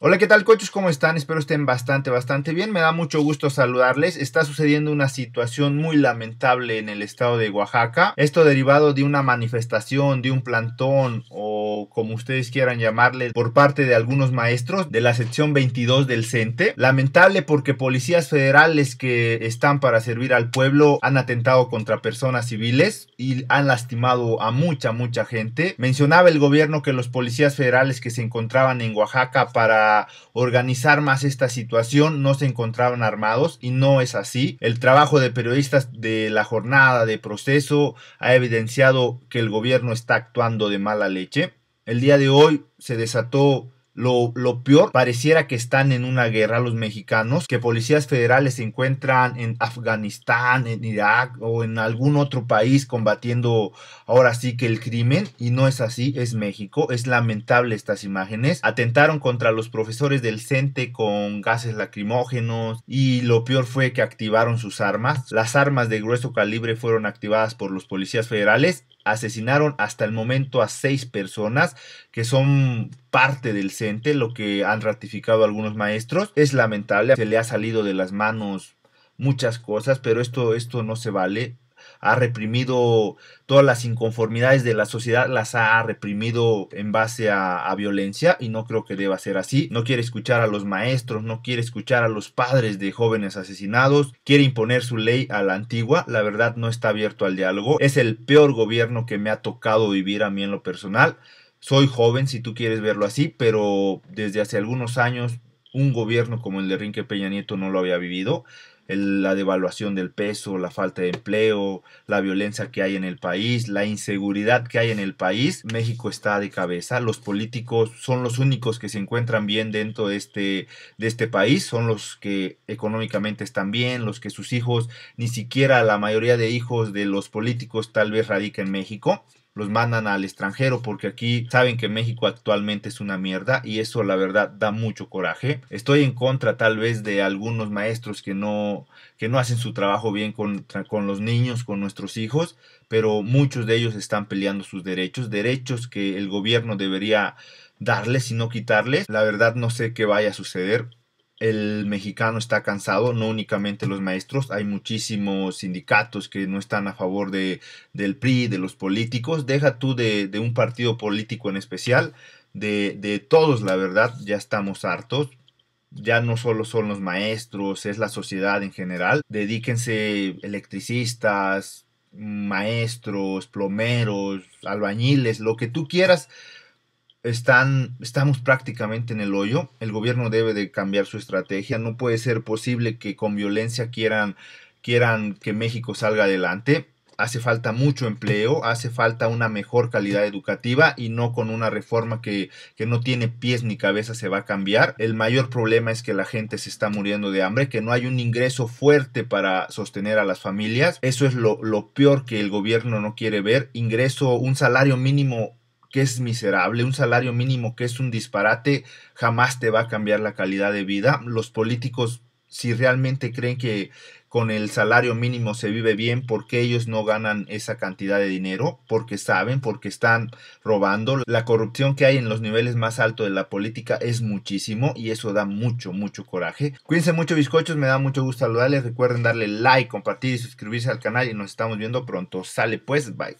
Hola, ¿qué tal coches? ¿Cómo están? Espero estén bastante, bastante bien. Me da mucho gusto saludarles. Está sucediendo una situación muy lamentable en el estado de Oaxaca. Esto derivado de una manifestación, de un plantón o como ustedes quieran llamarle por parte de algunos maestros de la sección 22 del CENTE. Lamentable porque policías federales que están para servir al pueblo han atentado contra personas civiles y han lastimado a mucha, mucha gente. Mencionaba el gobierno que los policías federales que se encontraban en Oaxaca para organizar más esta situación no se encontraban armados y no es así. El trabajo de periodistas de la jornada de proceso ha evidenciado que el gobierno está actuando de mala leche. El día de hoy se desató lo, peor, pareciera que están en una guerra los mexicanos, que policías federales se encuentran en Afganistán, en Irak o en algún otro país combatiendo ahora sí que el crimen. Y no es así, es México. Es lamentable estas imágenes. Atentaron contra los profesores del CENTE con gases lacrimógenos y lo peor fue que activaron sus armas. Las armas de grueso calibre fueron activadas por los policías federales asesinaron hasta el momento a seis personas que son parte del CENTE, lo que han ratificado algunos maestros. Es lamentable, se le ha salido de las manos muchas cosas, pero esto, esto no se vale ha reprimido todas las inconformidades de la sociedad, las ha reprimido en base a, violencia y no creo que deba ser así. No quiere escuchar a los maestros, no quiere escuchar a los padres de jóvenes asesinados, quiere imponer su ley a la antigua, la verdad no está abierto al diálogo. Es el peor gobierno que me ha tocado vivir a mí en lo personal. Soy joven, si tú quieres verlo así, pero desde hace algunos años un gobierno como el de Rinque Peña Nieto no lo había vivido la devaluación del peso, la falta de empleo, la violencia que hay en el país, la inseguridad que hay en el país, México está de cabeza. Los políticos son los únicos que se encuentran bien dentro de este, de este país, son los que económicamente están bien, los que sus hijos, ni siquiera la mayoría de hijos de los políticos tal vez radica en México los mandan al extranjero porque aquí saben que México actualmente es una mierda y eso la verdad da mucho coraje. Estoy en contra tal vez de algunos maestros que no, que no hacen su trabajo bien con, con los niños, con nuestros hijos, pero muchos de ellos están peleando sus derechos, derechos que el gobierno debería darles y no quitarles. La verdad no sé qué vaya a suceder el mexicano está cansado, no únicamente los maestros, hay muchísimos sindicatos que no están a favor de, del PRI, de los políticos, deja tú de, un partido político en especial, de, de, todos la verdad, ya estamos hartos, ya no solo son los maestros, es la sociedad en general, dedíquense electricistas, maestros, plomeros, albañiles, lo que tú quieras, están, estamos prácticamente en el hoyo. El gobierno debe de cambiar su estrategia. No puede ser posible que con violencia quieran, quieran que México salga adelante. Hace falta mucho empleo, hace falta una mejor calidad educativa y no con una reforma que, no tiene pies ni cabeza se va a cambiar. El mayor problema es que la gente se está muriendo de hambre, que no hay un ingreso fuerte para sostener a las familias. Eso es lo, lo peor que el gobierno no quiere ver. Ingreso, un salario mínimo que es miserable, un salario mínimo que es un disparate, jamás te va a cambiar la calidad de vida. Los políticos, si realmente creen que con el salario mínimo se vive bien, porque ellos no ganan esa cantidad de dinero? Porque saben, porque están robando. La corrupción que hay en los niveles más altos de la política es muchísimo y eso da mucho, mucho coraje. Cuídense mucho, bizcochos, me da mucho gusto saludarles. Recuerden darle like, compartir y suscribirse al canal y nos estamos viendo pronto. Sale pues, bye.